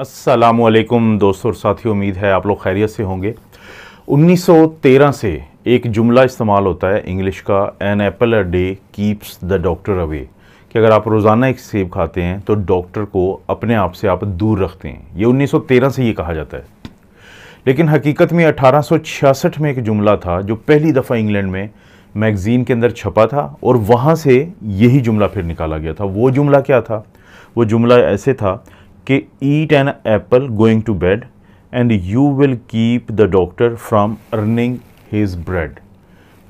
असलकुम दोस्तों और साथियों उम्मीद है आप लोग खैरियत से होंगे 1913 से एक जुमला इस्तेमाल होता है इंग्लिश का an apple a day keeps the doctor away कि अगर आप रोज़ाना एक सेब खाते हैं तो डॉक्टर को अपने आप से आप दूर रखते हैं ये 1913 से ये कहा जाता है लेकिन हकीकत में 1866 में एक जुमला था जो पहली दफ़ा इंग्लैंड में मैगज़ीन के अंदर छपा था और वहाँ से यही जुमला फिर निकाला गया था वो जुमला क्या था वो जुमला ऐसे था कि eat an apple going to bed and you will keep the doctor from earning his bread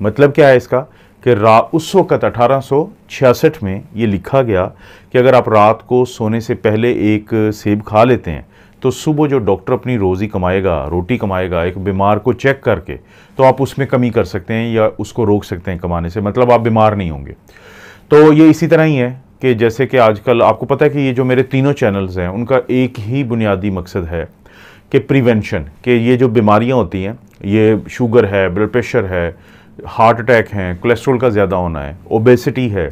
मतलब क्या है इसका कि रा उस वक़्त अठारह में ये लिखा गया कि अगर आप रात को सोने से पहले एक सेब खा लेते हैं तो सुबह जो डॉक्टर अपनी रोज़ी कमाएगा रोटी कमाएगा एक बीमार को चेक करके तो आप उसमें कमी कर सकते हैं या उसको रोक सकते हैं कमाने से मतलब आप बीमार नहीं होंगे तो ये इसी तरह ही है कि जैसे कि आजकल आपको पता है कि ये जो मेरे तीनों चैनल्स हैं उनका एक ही बुनियादी मकसद है कि प्रिवेंशन कि ये जो बीमारियाँ होती हैं ये शुगर है ब्लड प्रेशर है हार्ट अटैक हैं कोलेस्ट्रोल का ज़्यादा होना है ओबेसिटी है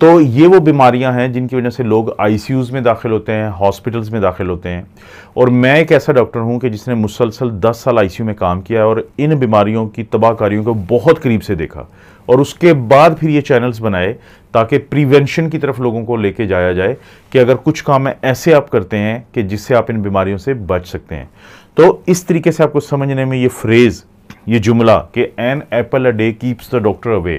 तो ये वो बीमारियां हैं जिनकी वजह से लोग आईसीयूज़ में दाखिल होते हैं हॉस्पिटल्स में दाखिल होते हैं और मैं एक ऐसा डॉक्टर हूं कि जिसने मुसलसल 10 साल आईसीयू में काम किया और इन बीमारियों की तबाहकारियों को बहुत करीब से देखा और उसके बाद फिर ये चैनल्स बनाए ताकि प्रिवेंशन की तरफ लोगों को लेके जाया जाए कि अगर कुछ काम ऐसे आप करते हैं कि जिससे आप इन बीमारियों से बच सकते हैं तो इस तरीके से आपको समझने में ये फ्रेज़ ये जुमला कि an apple a day keeps the doctor away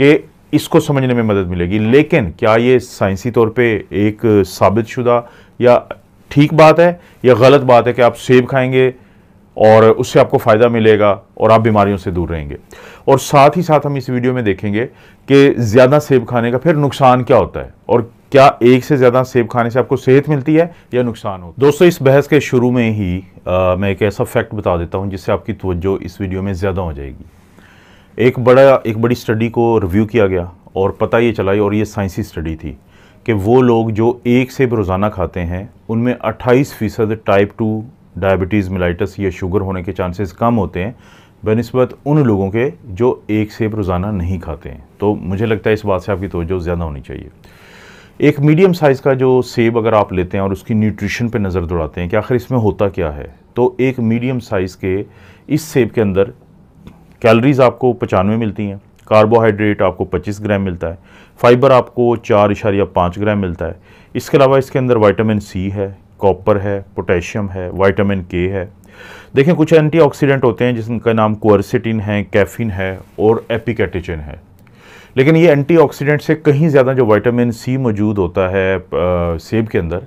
के इसको समझने में मदद मिलेगी लेकिन क्या ये साइंसी तौर पे एक साबित शुदा या ठीक बात है या गलत बात है कि आप सेब खाएंगे और उससे आपको फ़ायदा मिलेगा और आप बीमारियों से दूर रहेंगे और साथ ही साथ हम इस वीडियो में देखेंगे कि ज़्यादा सेब खाने का फिर नुकसान क्या होता है और क्या एक से ज़्यादा सेब खाने से आपको सेहत मिलती है या नुकसान होता है दोस्तों इस बहस के शुरू में ही आ, मैं एक ऐसा फैक्ट बता देता हूँ जिससे आपकी तवज्जो इस वीडियो में ज़्यादा हो जाएगी एक बड़ा एक बड़ी स्टडी को रिव्यू किया गया और पता ये चला और ये साइंसी स्टडी थी कि वो लोग जो एक सेब रोज़ाना खाते हैं उनमें 28 फ़ीसद टाइप टू डायबिटीज़ मिलाइटस या शुगर होने के चांसेस कम होते हैं बनस्बत उन लोगों के जो एक सेब रोज़ाना नहीं खाते हैं तो मुझे लगता है इस बात से आपकी तोजो ज़्यादा होनी चाहिए एक मीडियम साइज़ का जो सेब अगर आप लेते हैं और उसकी न्यूट्रिशन पर नज़र दौड़ाते हैं कि आखिर इसमें होता क्या है तो एक मीडियम साइज़ के इस सेब के अंदर कैलरीज़ आपको पचानवे मिलती हैं कार्बोहाइड्रेट आपको 25 ग्राम मिलता है फाइबर आपको चार इशारिया पाँच ग्राम मिलता है इसके अलावा इसके अंदर वाइटामिन सी है कॉपर है पोटेशियम है वाइटामिन के है देखें कुछ एंटीऑक्सीडेंट होते हैं जिनका नाम कोअर्सिटिन है कैफिन है और एपिकेटिचिन है लेकिन ये एंटीऑक्सीडेंट से कहीं ज़्यादा जो वाइटामिन सी मौजूद होता है आ, सेब के अंदर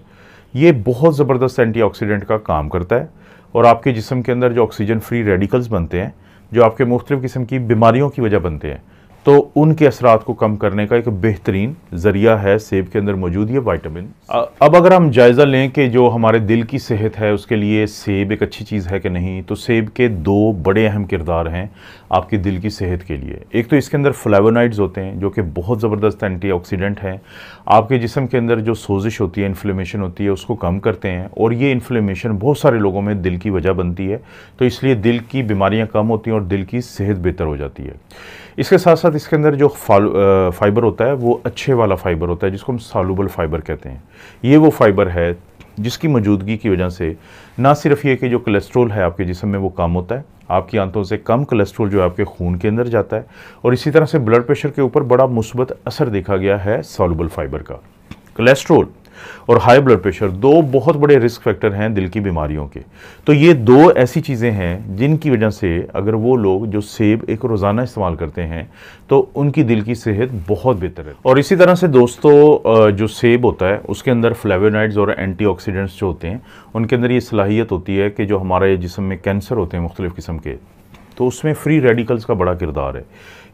ये बहुत ज़बरदस्त एंटीऑक्सीडेंट का काम करता है और आपके जिसम के अंदर जो ऑक्सीजन फ्री रेडिकल्स बनते हैं जो आपके मुख्तलिफ़ किस्म की बीमारियों की वजह बनते हैं तो उनके असरात को कम करने का एक बेहतरीन ज़रिया है सेब के अंदर मौजूद ये वाइटामिन अब अगर हम जायज़ा लें कि जो हमारे दिल की सेहत है उसके लिए सेब एक अच्छी चीज़ है कि नहीं तो सेब के दो बड़े अहम किरदार हैं आपके दिल की सेहत के लिए एक तो इसके अंदर फ्लेवोनाइड्स होते हैं जो कि बहुत ज़बरदस्त ऑक्सीडेंट हैं आपके जिसम के अंदर जो सोजिश होती है इन्फ्लेमेशन होती है उसको कम करते हैं और ये इन्फ्लेमेशन बहुत सारे लोगों में दिल की वजह बनती है तो इसलिए दिल की बीमारियाँ कम होती हैं और दिल की सेहत बेहतर हो जाती है इसके साथ साथ साथ मतलब इसके अंदर जो फाइबर होता है वो अच्छे वाला फाइबर होता है जिसको हम सालूबल फाइबर कहते हैं ये वो फाइबर है जिसकी मौजूदगी की वजह से ना सिर्फ ये कि जो कोलेस्ट्रॉल है आपके जिसम में वो कम होता है आपकी आंतों से कम कोलेस्ट्रॉल जो है आपके खून के अंदर जाता है और इसी तरह से ब्लड प्रेशर के ऊपर बड़ा मुस्बत असर देखा गया है सॉलुबल फाइबर का कोलेस्ट्रॉल और हाई ब्लड प्रेशर दो बहुत बड़े रिस्क फैक्टर हैं दिल की बीमारियों के तो ये दो ऐसी चीज़ें हैं जिनकी वजह से अगर वो लोग जो सेब एक रोज़ाना इस्तेमाल करते हैं तो उनकी दिल की सेहत बहुत बेहतर है और इसी तरह से दोस्तों जो सेब होता है उसके अंदर फ्लेवोनाइड्स और एंटी जो होते हैं उनके अंदर ये सलाहियत होती है कि जो हमारे जिसम में कैंसर होते हैं मुख्तलिफ़ किस्म के तो उसमें फ्री रेडिकल्स का बड़ा किरदार है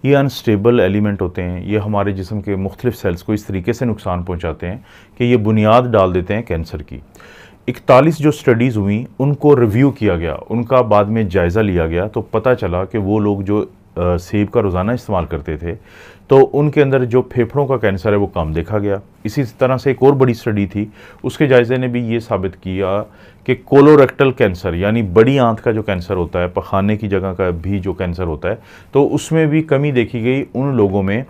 ये अनस्टेबल एलिमेंट होते हैं ये हमारे जिसम के मुख्तलिफ सेल्स को इस तरीके से नुकसान पहुँचाते हैं कि ये बुनियाद डाल देते हैं कैंसर की इकतालीस जो स्टडीज़ हुई उनको रिव्यू किया गया उनका बाद में जायज़ा लिया गया तो पता चला कि वो लोग जो सेब का रोज़ाना इस्तेमाल करते थे तो उनके अंदर जो फेफड़ों का कैंसर है वो कम देखा गया इसी तरह से एक और बड़ी स्टडी थी उसके जायज़े ने भी ये साबित किया कि कोलोरेक्टल कैंसर यानी बड़ी आंत का जो कैंसर होता है पखाने की जगह का भी जो कैंसर होता है तो उसमें भी कमी देखी गई उन लोगों में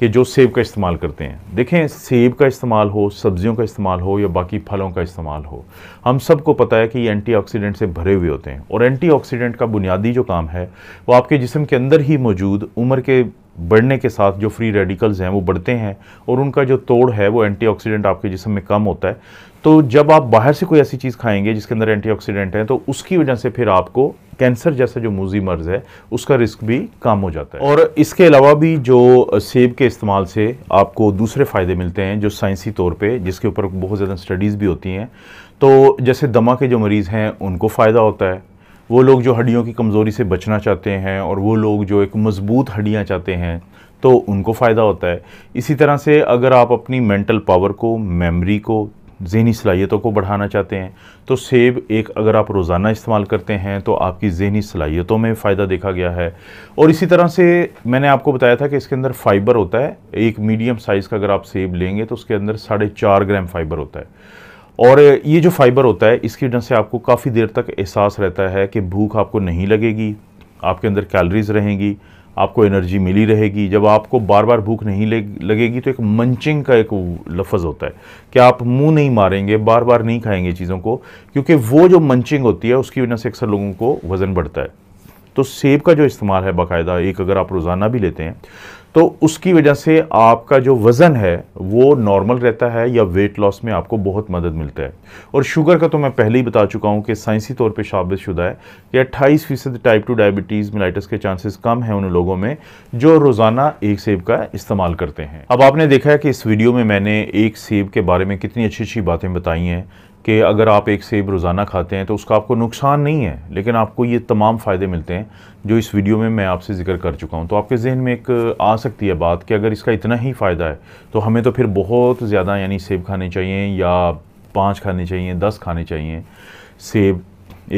कि जो सेब का इस्तेमाल करते हैं देखें सेब का इस्तेमाल हो सब्जियों का इस्तेमाल हो या बाकी फलों का इस्तेमाल हो हम सबको पता है कि ये एंटीऑक्सीडेंट से भरे हुए होते हैं और एंटीऑक्सीडेंट का बुनियादी जो काम है वो आपके जिसम के अंदर ही मौजूद उम्र के बढ़ने के साथ जो फ्री रेडिकल्स हैं वो बढ़ते हैं और उनका जो तोड़ है वो एंटीऑक्सीडेंट आपके जिसम में कम होता है तो जब आप बाहर से कोई ऐसी चीज़ खाएंगे जिसके अंदर एंटीऑक्सीडेंट है तो उसकी वजह से फिर आपको कैंसर जैसा जो मूजी मर्ज है उसका रिस्क भी कम हो जाता है और इसके अलावा भी जो सेब के इस्तेमाल से आपको दूसरे फ़ायदे मिलते हैं जो साइंसी तौर पर जिसके ऊपर बहुत ज़्यादा स्टडीज़ भी होती हैं तो जैसे दमा के जो मरीज़ हैं उनको फ़ायदा होता है वो लोग जो हड्डियों की कमज़ोरी से बचना चाहते हैं और वो लोग जो एक मज़बूत हड्डियाँ चाहते हैं तो उनको फ़ायदा होता है इसी तरह से अगर आप अपनी मेंटल पावर को मेमोरी को जहनी सलाहियतों को बढ़ाना चाहते हैं तो सेब एक अगर आप रोज़ाना इस्तेमाल करते हैं तो आपकी जहनी सलाहियतों में फ़ायदा देखा गया है और इसी तरह से मैंने आपको बताया था कि इसके अंदर फ़ाइबर होता है एक मीडियम साइज़ का अगर आप सेब लेंगे तो उसके अंदर साढ़े चार ग्राम फाइबर होता है और ये जो फाइबर होता है इसकी वजह से आपको काफ़ी देर तक एहसास रहता है कि भूख आपको नहीं लगेगी आपके अंदर कैलरीज रहेंगी आपको एनर्जी मिली रहेगी जब आपको बार बार भूख नहीं लगेगी तो एक मंचिंग का एक लफज होता है कि आप मुंह नहीं मारेंगे बार बार नहीं खाएंगे चीज़ों को क्योंकि वो जो मंचिंग होती है उसकी वजह से अक्सर लोगों को वज़न बढ़ता है तो सेब का जो इस्तेमाल है बाकायदा एक अगर आप रोज़ाना भी लेते हैं तो उसकी वजह से आपका जो वज़न है वो नॉर्मल रहता है या वेट लॉस में आपको बहुत मदद मिलता है और शुगर का तो मैं पहले ही बता चुका हूँ कि साइंसी तौर पे शाबित शुदा है कि अट्ठाईस फ़ीसद टाइप टू डायबिटीज़ मिलाइटस के चांसेस कम हैं उन लोगों में जो रोज़ाना एक सेब का इस्तेमाल करते हैं अब आपने देखा है कि इस वीडियो में मैंने एक सेब के बारे में कितनी अच्छी अच्छी बातें बताई हैं कि अगर आप एक सेब रोज़ाना खाते हैं तो उसका आपको नुकसान नहीं है लेकिन आपको ये तमाम फ़ायदे मिलते हैं जो इस वीडियो में मैं आपसे जिक्र कर चुका हूँ तो आपके जहन में एक आ सकती है बात कि अगर इसका इतना ही फ़ायदा है तो हमें तो फिर बहुत ज़्यादा यानी सेब खाने चाहिए या पाँच खाने चाहिए दस खाने चाहिए सेब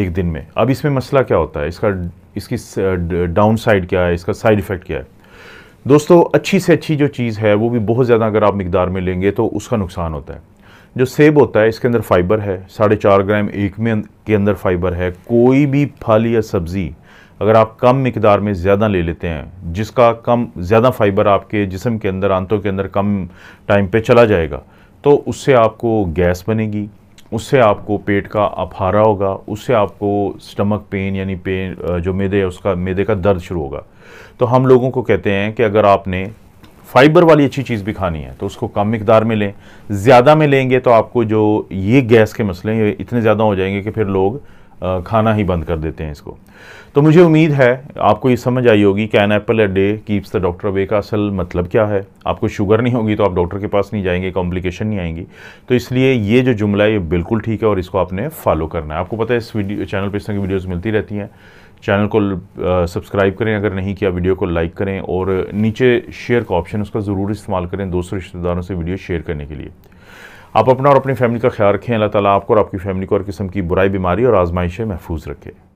एक दिन में अब इसमें मसला क्या होता है इसका इसकी डाउन साइड क्या है इसका साइड इफ़ेक्ट क्या है दोस्तों अच्छी से अच्छी जो चीज़ है वो भी बहुत ज़्यादा अगर आप मकदार में लेंगे तो उसका नुकसान होता है जो सेब होता है इसके अंदर फाइबर है साढ़े चार ग्राम एक में के अंदर फाइबर है कोई भी फल या सब्ज़ी अगर आप कम मकदार में ज़्यादा ले लेते हैं जिसका कम ज़्यादा फाइबर आपके जिसम के अंदर आंतों के अंदर कम टाइम पे चला जाएगा तो उससे आपको गैस बनेगी उससे आपको पेट का अपहारा होगा उससे आपको स्टमक पेन यानी पेन जो मेदे है उसका मेदे का दर्द शुरू होगा तो हम लोगों को कहते हैं कि अगर आपने फाइबर वाली अच्छी चीज़ भी खानी है तो उसको कम मकदार में लें ज़्यादा में लेंगे तो आपको जो ये गैस के मसले ये इतने ज़्यादा हो जाएंगे कि फिर लोग खाना ही बंद कर देते हैं इसको तो मुझे उम्मीद है आपको ये समझ आई होगी an apple a day keeps the doctor away का असल मतलब क्या है आपको शुगर नहीं होगी तो आप डॉक्टर के पास नहीं जाएंगे कॉम्प्लिकेशन नहीं आएंगी तो इसलिए ये जो जुमला है ये बिल्कुल ठीक है और इसको आपने फॉलो करना है आपको पता है इस वीडियो चैनल पर इस तरह की वीडियोज़ मिलती रहती हैं चैनल को सब्सक्राइब करें अगर नहीं किया वीडियो को लाइक करें और नीचे शेयर का ऑप्शन उसका ज़रूर इस्तेमाल करें दोस्तों रिश्तेदारों से वीडियो शेयर करने के लिए आप अपना और अपनी फैमिली का ख्याल रखें अल्लाह ताला आपको और आपकी फैमिली को और किस्म की बुराई बीमारी और आजमाइश महफूज रखें